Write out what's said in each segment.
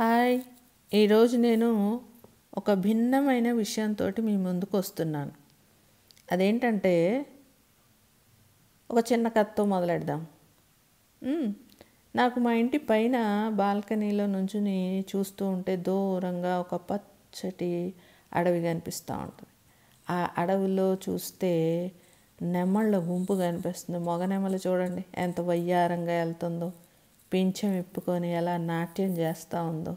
hi ఈరోజు నేను ఒక భిన్నమైన విషయంతో మీ ముందుకు వస్తున్నాను అదేంటంటే ఒక చిన్న కథతో మొదలెడదాం నాకు మా ఇంటి పైన బాల్కనీలో నుంచుని చూస్తూ ఉంటే దూరంగా ఒక పచ్చటి అడవి కనిపిస్తూ ఉంటుంది ఆ అడవిలో చూస్తే నెమళ్ళ గుంపు కనిపిస్తుంది మొగ నెమలు చూడండి ఎంత వయ్యారంగా వెళ్తుందో పింఛం ఇప్పుకొని ఎలా నాట్యం చేస్తూ ఉందో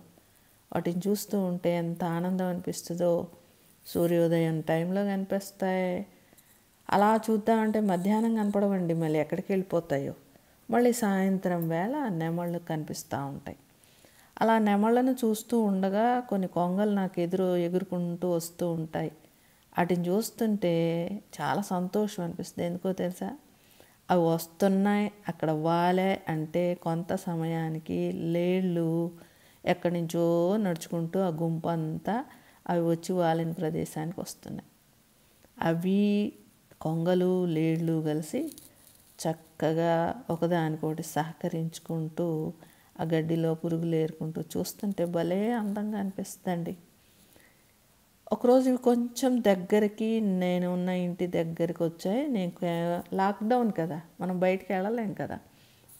వాటిని చూస్తూ ఉంటే ఎంత ఆనందం అనిపిస్తుందో సూర్యోదయం టైంలో కనిపిస్తాయి అలా చూద్దామంటే మధ్యాహ్నం కనపడవండి మళ్ళీ ఎక్కడికి వెళ్ళిపోతాయో మళ్ళీ సాయంత్రం వేళ నెమళ్ళు కనిపిస్తూ ఉంటాయి అలా నెమళ్ళను చూస్తూ ఉండగా కొన్ని కొంగలు నాకు ఎదురు ఎగురుకుంటూ వస్తూ ఉంటాయి వాటిని చూస్తుంటే చాలా సంతోషం అనిపిస్తుంది ఎందుకో తెలుసా అవి వస్తున్నాయి అక్కడ వాలే అంటే కొంత సమయానికి లేళ్ళు ఎక్కడి నుంచో నడుచుకుంటూ ఆ గుంపు అంతా అవి వచ్చి వాలిన ప్రదేశానికి వస్తున్నాయి అవి కొంగలు లేళ్ళు కలిసి చక్కగా ఒకదానికొకటి సహకరించుకుంటూ ఆ గడ్డిలో పురుగులు ఏరుకుంటూ చూస్తుంటే భలే అందంగా అనిపిస్తుందండి ఒకరోజు ఇవి కొంచెం దగ్గరికి నేను ఉన్న ఇంటి దగ్గరికి వచ్చాయి నేను లాక్డౌన్ కదా మనం బయటికి వెళ్ళలేం కదా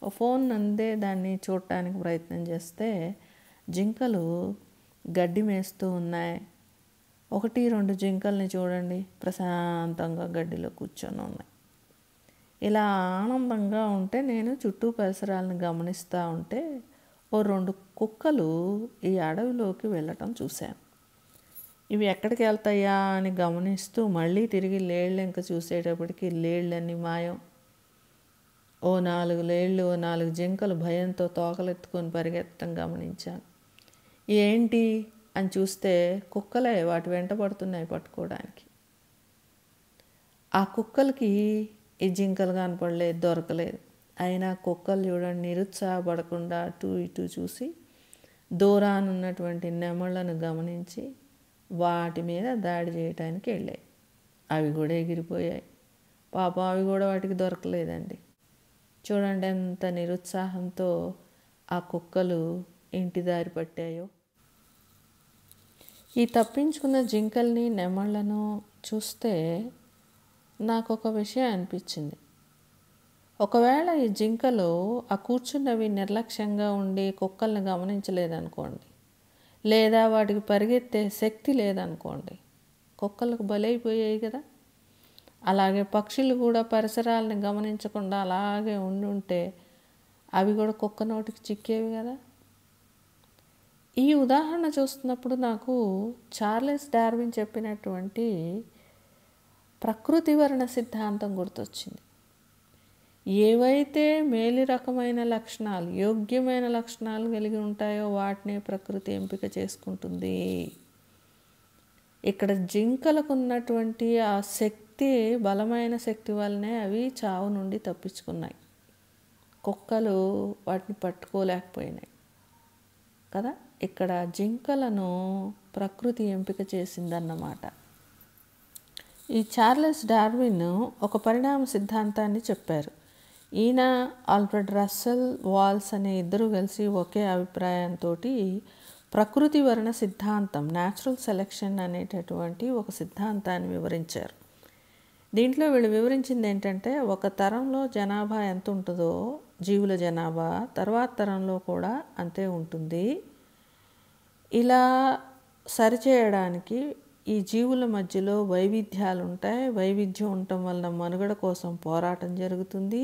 ఓ ఫోన్ అందే దాన్ని చూడటానికి ప్రయత్నం చేస్తే జింకలు గడ్డి మేస్తూ ఉన్నాయి ఒకటి రెండు జింకల్ని చూడండి ప్రశాంతంగా గడ్డిలో కూర్చొని ఉన్నాయి ఇలా ఆనందంగా ఉంటే నేను చుట్టూ పరిసరాలను గమనిస్తూ ఉంటే ఓ రెండు కుక్కలు ఈ అడవిలోకి వెళ్ళటం చూశాను ఇవి ఎక్కడికి వెళ్తాయా అని గమనిస్తూ మళ్ళీ తిరిగి లేళ్ళు ఇంక చూసేటప్పటికి లేళ్ళన్నీ మాయం ఓ నాలుగు లేళ్ళు ఓ నాలుగు జింకలు భయంతో తోకలెత్తుకొని పరిగెత్తడం గమనించాను ఏంటి అని చూస్తే కుక్కలే వాటి వెంట పడుతున్నాయి పట్టుకోవడానికి ఆ కుక్కలకి ఈ జింకలు కనపడలేదు దొరకలేదు అయినా కుక్కలు చూడండి నిరుత్సాహపడకుండా అటు ఇటు చూసి ఉన్నటువంటి నెమళ్లను గమనించి వాటి మీద దాడి చేయటానికి వెళ్ళాయి అవి కూడా ఎగిరిపోయాయి పాపం అవి కూడా వాటికి దొరకలేదండి చూడండి ఎంత నిరుత్సాహంతో ఆ కుక్కలు ఇంటి దారి పట్టాయో ఈ తప్పించుకున్న జింకల్ని నెమళ్లను చూస్తే నాకు ఒక విషయం అనిపించింది ఒకవేళ ఈ జింకలు ఆ కూర్చున్నవి నిర్లక్ష్యంగా ఉండి కుక్కల్ని గమనించలేదనుకోండి లేదా వాటికి పరిగెత్తే శక్తి లేదనుకోండి కుక్కలకు బలైపోయాయి కదా అలాగే పక్షులు కూడా పరిసరాలను గమనించకుండా అలాగే ఉండి ఉంటే అవి కూడా కుక్క నోటికి చిక్కేవి కదా ఈ ఉదాహరణ చూస్తున్నప్పుడు నాకు చార్లెస్ డార్విన్ చెప్పినటువంటి ప్రకృతి వరణ సిద్ధాంతం గుర్తొచ్చింది ఏవైతే మేలు రకమైన లక్షణాలు యోగ్యమైన లక్షణాలు కలిగి ఉంటాయో వాటిని ప్రకృతి ఎంపిక చేసుకుంటుంది ఇక్కడ జింకలకు ఉన్నటువంటి ఆ శక్తి బలమైన శక్తి వల్లనే అవి చావు నుండి తప్పించుకున్నాయి కుక్కలు వాటిని పట్టుకోలేకపోయినాయి కదా ఇక్కడ జింకలను ప్రకృతి ఎంపిక చేసిందన్నమాట ఈ చార్లెస్ డార్విన్ ఒక పరిణామ సిద్ధాంతాన్ని చెప్పారు ఈయన ఆల్ఫ్రెడ్ రస్సెల్ వాల్స్ అనే ఇద్దరు కలిసి ఒకే అభిప్రాయంతో ప్రకృతి వర్ణ సిద్ధాంతం న్యాచురల్ సెలెక్షన్ అనేటటువంటి ఒక సిద్ధాంతాన్ని వివరించారు దీంట్లో వీళ్ళు వివరించింది ఏంటంటే ఒక తరంలో జనాభా ఎంత ఉంటుందో జీవుల జనాభా తర్వాత తరంలో కూడా అంతే ఉంటుంది ఇలా సరిచేయడానికి ఈ జీవుల మధ్యలో వైవిధ్యాలు ఉంటాయి వైవిధ్యం ఉండటం వలన మనుగడ కోసం పోరాటం జరుగుతుంది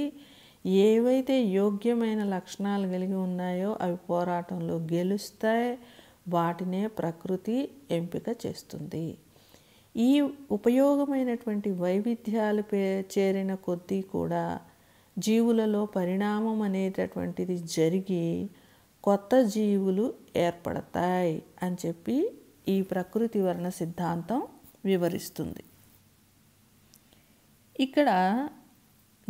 ఏవైతే యోగ్యమైన లక్షణాలు కలిగి ఉన్నాయో అవి పోరాటంలో గెలుస్తాయి వాటినే ప్రకృతి ఎంపిక చేస్తుంది ఈ ఉపయోగమైనటువంటి వైవిధ్యాలు పే చేరిన కొద్దీ కూడా జీవులలో పరిణామం అనేటటువంటిది జరిగి కొత్త జీవులు ఏర్పడతాయి అని చెప్పి ఈ ప్రకృతి వర్ణ సిద్ధాంతం వివరిస్తుంది ఇక్కడ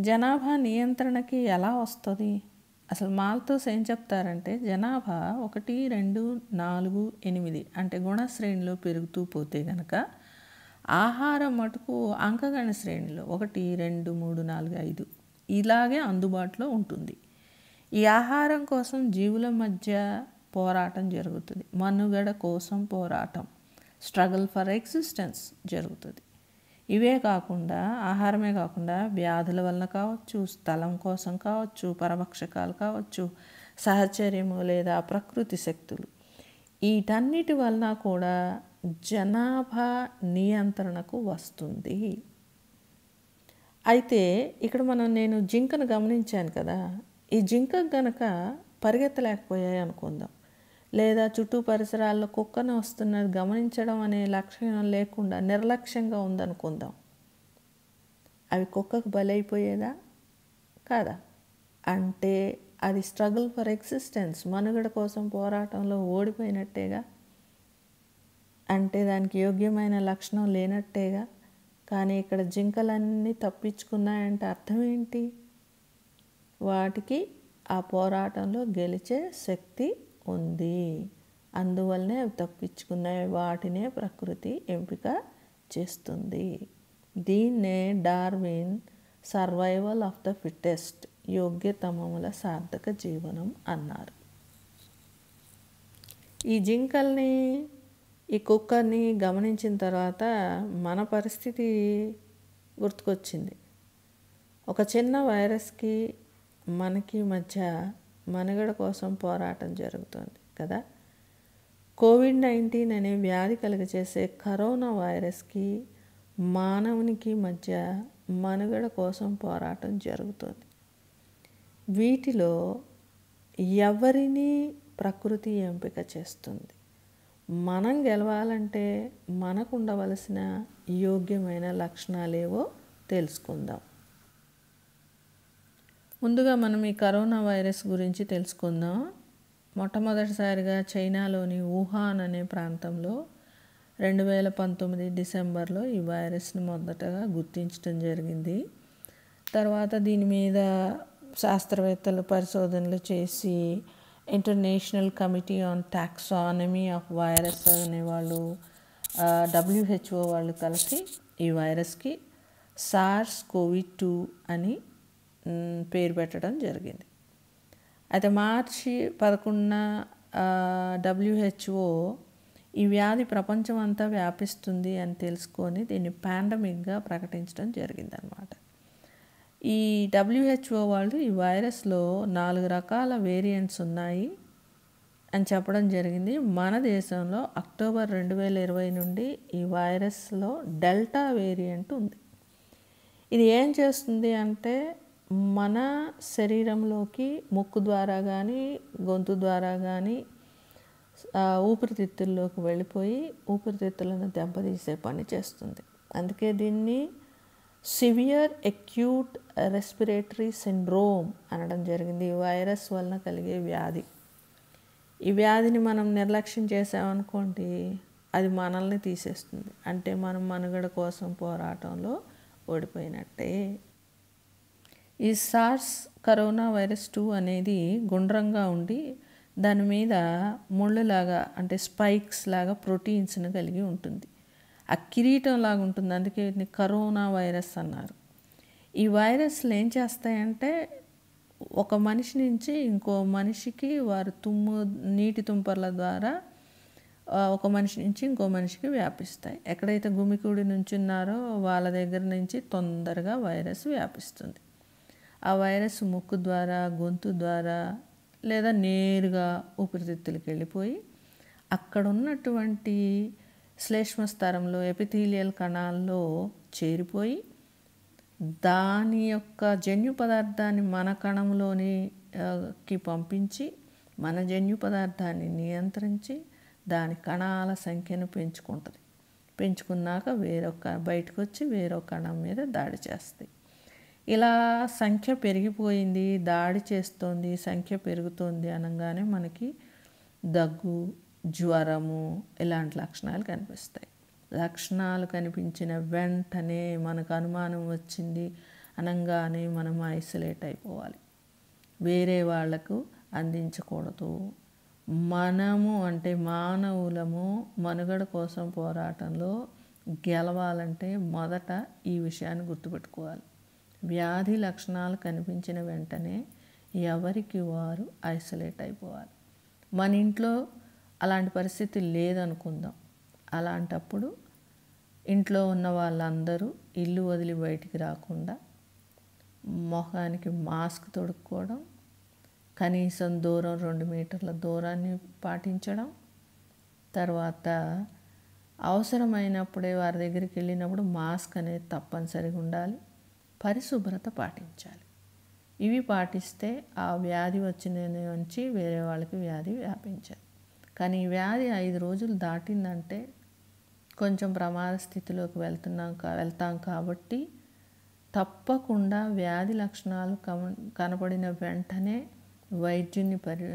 జనాభా నియంత్రణకి ఎలా వస్తుంది అసలు మాల్తోస్ ఏం చెప్తారంటే జనాభా ఒకటి రెండు నాలుగు ఎనిమిది అంటే గుణ శ్రేణిలో పెరుగుతూ పోతే గనక ఆహారం మటుకు అంకగణ శ్రేణిలో ఒకటి రెండు మూడు నాలుగు ఐదు ఇలాగే అందుబాటులో ఉంటుంది ఈ ఆహారం కోసం జీవుల మధ్య పోరాటం జరుగుతుంది మనుగడ కోసం పోరాటం స్ట్రగుల్ ఫర్ ఎగ్జిస్టెన్స్ జరుగుతుంది ఇవే కాకుండా ఆహారమే కాకుండా వ్యాధుల వలన కావచ్చు స్థలం కోసం కావచ్చు పరభక్షకాలు కావచ్చు సహచర్యము లేదా ప్రకృతి శక్తులు వీటన్నిటి వలన కూడా జనాభా నియంత్రణకు వస్తుంది అయితే ఇక్కడ మనం నేను జింకను గమనించాను కదా ఈ జింక గనక పరిగెత్తలేకపోయాయి అనుకుందాం లేదా చుట్టూ పరిసరాల్లో కుక్కను వస్తున్నది గమనించడం అనే లక్షణం లేకుండా నిర్లక్ష్యంగా ఉందనుకుందాం అవి కుక్కకు బలైపోయేదా కాదా అంటే అది స్ట్రగుల్ ఫర్ ఎగ్జిస్టెన్స్ మనుగడ కోసం పోరాటంలో ఓడిపోయినట్టేగా అంటే దానికి యోగ్యమైన లక్షణం లేనట్టేగా కానీ ఇక్కడ జింకలన్నీ తప్పించుకున్నాయంటే అర్థం ఏంటి వాటికి ఆ పోరాటంలో గెలిచే శక్తి ఉంది అందువల్లనే అవి తప్పించుకున్నాయి వాటినే ప్రకృతి ఎంపిక చేస్తుంది దీన్నే Darwin survival of the fittest యోగ్యతమముల సార్థక జీవనం అన్నారు ఈ జింకల్ని ఈ కుక్కర్ని గమనించిన తర్వాత మన పరిస్థితి గుర్తుకొచ్చింది ఒక చిన్న వైరస్కి మనకి మధ్య మనుగడ కోసం పోరాటం జరుగుతోంది కదా కోవిడ్ నైన్టీన్ అనే వ్యాధి కలుగచేసే కరోనా వైరస్కి మానవునికి మధ్య మనుగడ కోసం పోరాటం జరుగుతోంది వీటిలో ఎవరిని ప్రకృతి ఎంపిక చేస్తుంది మనం గెలవాలంటే మనకు ఉండవలసిన యోగ్యమైన లక్షణాలేవో తెలుసుకుందాం ముందుగా మనం ఈ కరోనా వైరస్ గురించి తెలుసుకుందాం మొట్టమొదటిసారిగా చైనాలోని వుహాన్ అనే ప్రాంతంలో రెండు వేల పంతొమ్మిది డిసెంబర్లో ఈ వైరస్ను మొదటగా గుర్తించడం జరిగింది తర్వాత దీని మీద శాస్త్రవేత్తలు పరిశోధనలు చేసి international committee on taxonomy of virus అనే వాళ్ళు డబ్ల్యూహెచ్ఓ వాళ్ళు కలిసి ఈ వైరస్కి సార్స్ కోవిడ్ టూ అని పేరు పెట్టడం జరిగింది అయితే మార్చి పదకొండున డబ్ల్యూహెచ్ఓ ఈ వ్యాధి ప్రపంచం అంతా వ్యాపిస్తుంది అని తెలుసుకొని దీన్ని పాండమిక్గా ప్రకటించడం జరిగిందనమాట ఈ డబ్ల్యూహెచ్ఓ వాళ్ళు ఈ వైరస్లో నాలుగు రకాల వేరియంట్స్ ఉన్నాయి అని చెప్పడం జరిగింది మన దేశంలో అక్టోబర్ రెండు వేల ఇరవై నుండి ఈ వైరస్లో డెల్టా వేరియంట్ ఉంది ఇది ఏం చేస్తుంది అంటే మన శరీరంలోకి ముక్కు ద్వారా కానీ గొంతు ద్వారా కానీ ఊపిరితిత్తుల్లోకి వెళ్ళిపోయి ఊపిరితిత్తులను దెబ్బతీసే పని చేస్తుంది అందుకే దీన్ని సివియర్ ఎక్యూట్ రెస్పిరేటరీ సిండ్రోమ్ అనడం జరిగింది ఈ వైరస్ వలన కలిగే వ్యాధి ఈ వ్యాధిని మనం నిర్లక్ష్యం చేసామనుకోండి అది మనల్ని తీసేస్తుంది అంటే మనం మనుగడ కోసం పోరాటంలో ఓడిపోయినట్టే ఈ సార్స్ కరోనా వైరస్ టూ అనేది గుండ్రంగా ఉండి దాని మీద ముళ్ళలాగా అంటే స్పైక్స్ లాగా ప్రోటీన్స్ను కలిగి ఉంటుంది ఆ కిరీటం లాగా ఉంటుంది అందుకే వీటిని కరోనా వైరస్ అన్నారు ఈ వైరస్లు ఏం చేస్తాయంటే ఒక మనిషి నుంచి ఇంకో మనిషికి వారు తుమ్ము నీటి తుంపర్ల ద్వారా ఒక మనిషి నుంచి ఇంకో మనిషికి వ్యాపిస్తాయి ఎక్కడైతే గుమికూడి నుంచున్నారో వాళ్ళ దగ్గర నుంచి తొందరగా వైరస్ వ్యాపిస్తుంది ఆ వైరస్ ముక్కు ద్వారా గొంతు ద్వారా లేదా నేరుగా ఊపిరితిత్తులకి వెళ్ళిపోయి అక్కడ ఉన్నటువంటి శ్లేష్మ స్థరంలో ఎపిథీలియల్ కణాల్లో చేరిపోయి దాని యొక్క జన్యు పదార్థాన్ని మన కణంలోనికి పంపించి మన జన్యు పదార్థాన్ని నియంత్రించి దాని కణాల సంఖ్యను పెంచుకుంటుంది పెంచుకున్నాక వేరొక బయటకు వచ్చి వేరొక కణం మీద దాడి చేస్తాయి ఇలా సంఖ్య పెరిగిపోయింది దాడి చేస్తోంది సంఖ్య పెరుగుతోంది అనగానే మనకి దగ్గు జ్వరము ఇలాంటి లక్షణాలు కనిపిస్తాయి లక్షణాలు కనిపించిన వెంటనే మనకు అనుమానం వచ్చింది అనగానే మనం ఐసోలేట్ అయిపోవాలి వేరే వాళ్లకు అందించకూడదు మనము అంటే మానవులము మనుగడ కోసం పోరాటంలో గెలవాలంటే మొదట ఈ విషయాన్ని గుర్తుపెట్టుకోవాలి వ్యాధి లక్షణాలు కనిపించిన వెంటనే ఎవరికి వారు ఐసోలేట్ అయిపోవాలి మన ఇంట్లో అలాంటి పరిస్థితి లేదనుకుందాం అలాంటప్పుడు ఇంట్లో ఉన్న వాళ్ళందరూ ఇల్లు వదిలి బయటికి రాకుండా మొహానికి మాస్క్ తొడుక్కోవడం కనీసం దూరం రెండు మీటర్ల దూరాన్ని పాటించడం తర్వాత అవసరమైనప్పుడే వారి దగ్గరికి వెళ్ళినప్పుడు మాస్క్ అనేది తప్పనిసరిగా ఉండాలి పరిశుభ్రత పాటించాలి ఇవి పాటిస్తే ఆ వ్యాధి వచ్చిన నుంచి వేరే వాళ్ళకి వ్యాధి వ్యాపించదు కానీ వ్యాధి ఐదు రోజులు దాటిందంటే కొంచెం ప్రమాద స్థితిలోకి వెళ్తున్నాం వెళ్తాం కాబట్టి తప్పకుండా వ్యాధి లక్షణాలు కనపడిన వెంటనే వైద్యుని పరి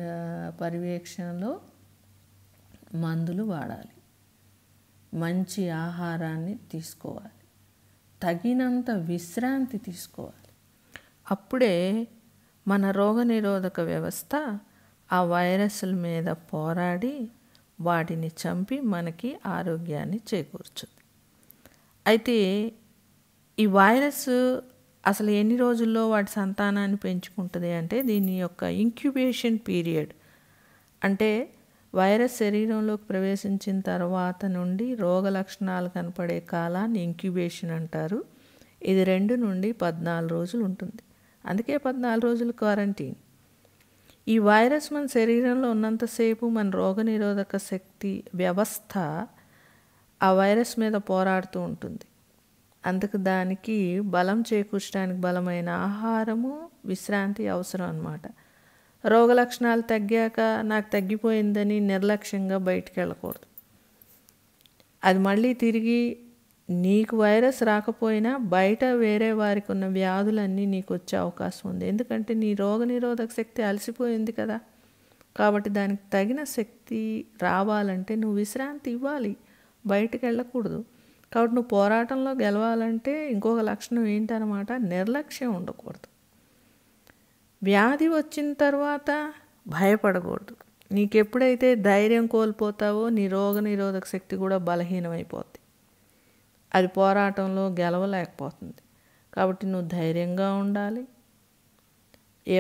పర్యవేక్షణలో మందులు వాడాలి మంచి ఆహారాన్ని తీసుకోవాలి తగినంత విశ్రాంతి తీసుకోవాలి అప్పుడే మన రోగనిరోధక వ్యవస్థ ఆ వైరస్ల మీద పోరాడి వాటిని చంపి మనకి ఆరోగ్యాన్ని చేకూర్చుంది అయితే ఈ వైరస్ అసలు ఎన్ని రోజుల్లో వాటి సంతానాన్ని పెంచుకుంటుంది అంటే దీని యొక్క ఇంక్యుబేషన్ పీరియడ్ అంటే వైరస్ శరీరంలోకి ప్రవేశించిన తర్వాత నుండి రోగ లక్షణాలు కనపడే కాలాన్ని ఇంక్యుబేషన్ అంటారు ఇది రెండు నుండి పద్నాలుగు రోజులు ఉంటుంది అందుకే పద్నాలుగు రోజులు క్వారంటైన్ ఈ వైరస్ మన శరీరంలో ఉన్నంతసేపు మన రోగనిరోధక శక్తి వ్యవస్థ ఆ వైరస్ మీద పోరాడుతూ ఉంటుంది అందుకు దానికి బలం చేకూర్చడానికి బలమైన ఆహారము విశ్రాంతి అవసరం అన్నమాట రోగ లక్షణాలు తగ్గాక నాకు తగ్గిపోయిందని నిర్లక్ష్యంగా బయటికి వెళ్ళకూడదు అది మళ్ళీ తిరిగి నీకు వైరస్ రాకపోయినా బయట వేరే వారికి ఉన్న వ్యాధులన్నీ నీకు వచ్చే అవకాశం ఉంది ఎందుకంటే నీ రోగనిరోధక శక్తి అలసిపోయింది కదా కాబట్టి దానికి తగిన శక్తి రావాలంటే నువ్వు విశ్రాంతి ఇవ్వాలి బయటకు వెళ్ళకూడదు కాబట్టి నువ్వు పోరాటంలో గెలవాలంటే ఇంకొక లక్షణం ఏంటన్నమాట నిర్లక్ష్యం ఉండకూడదు వ్యాధి వచ్చిన తర్వాత భయపడకూడదు నీకు ఎప్పుడైతే ధైర్యం కోల్పోతావో నీ రోగ నిరోధక శక్తి కూడా బలహీనమైపోద్ది అది పోరాటంలో గెలవలేకపోతుంది కాబట్టి నువ్వు ధైర్యంగా ఉండాలి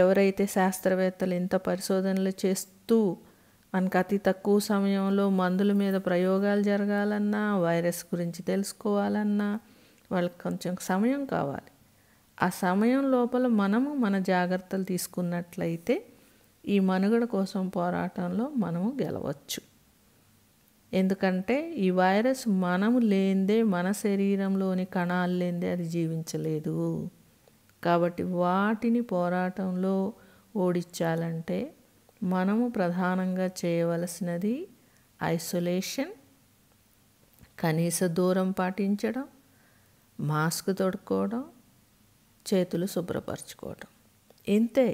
ఎవరైతే శాస్త్రవేత్తలు ఇంత పరిశోధనలు చేస్తూ మనకు అతి తక్కువ సమయంలో మందుల మీద ప్రయోగాలు జరగాలన్నా వైరస్ గురించి తెలుసుకోవాలన్నా వాళ్ళకి కొంచెం సమయం కావాలి ఆ సమయం లోపల మనము మన జాగ్రత్తలు తీసుకున్నట్లయితే ఈ మనుగడ కోసం పోరాటంలో మనము గెలవచ్చు ఎందుకంటే ఈ వైరస్ మనము లేందే మన శరీరంలోని కణాలు లేందే అది జీవించలేదు కాబట్టి వాటిని పోరాటంలో ఓడించాలంటే మనము ప్రధానంగా చేయవలసినది ఐసోలేషన్ కనీస దూరం పాటించడం మాస్క్ తొడుక్కోవడం చేతులు శుభ్రపరచుకోవటం ఇంతే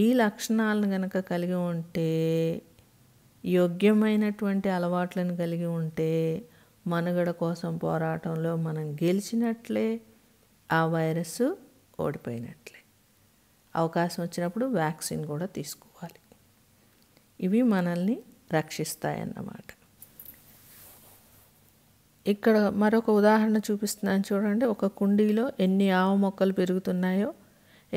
ఈ లక్షణాలను కనుక కలిగి ఉంటే యోగ్యమైనటువంటి అలవాట్లను కలిగి ఉంటే మనుగడ కోసం పోరాటంలో మనం గెలిచినట్లే ఆ వైరస్ ఓడిపోయినట్లే అవకాశం వచ్చినప్పుడు వ్యాక్సిన్ కూడా తీసుకోవాలి ఇవి మనల్ని రక్షిస్తాయన్నమాట ఇక్కడ మరొక ఉదాహరణ చూపిస్తున్నాను చూడండి ఒక కుండీలో ఎన్ని ఆవ మొక్కలు పెరుగుతున్నాయో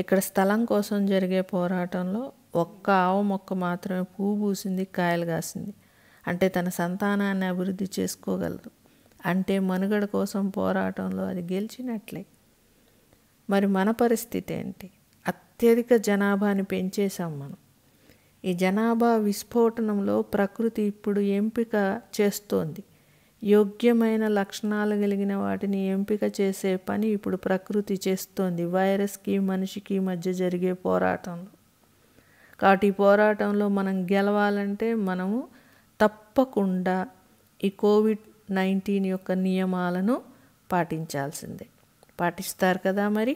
ఇక్కడ స్థలం కోసం జరిగే పోరాటంలో ఒక్క ఆవ మొక్క మాత్రమే పువ్వు పూసింది కాయలు కాసింది అంటే తన సంతానాన్ని అభివృద్ధి చేసుకోగలదు అంటే మనుగడ కోసం పోరాటంలో అది గెలిచినట్లే మరి మన పరిస్థితి ఏంటి అత్యధిక జనాభాని పెంచేశాం మనం ఈ జనాభా విస్ఫోటనంలో ప్రకృతి ఇప్పుడు ఎంపిక చేస్తోంది యోగ్యమైన లక్షణాలు కలిగిన వాటిని ఎంపిక చేసే పని ఇప్పుడు ప్రకృతి చేస్తోంది వైరస్కి మనిషికి మధ్య జరిగే పోరాటంలో కాబట్టి పోరాటంలో మనం గెలవాలంటే మనము తప్పకుండా ఈ కోవిడ్ నైన్టీన్ యొక్క నియమాలను పాటించాల్సిందే పాటిస్తారు కదా మరి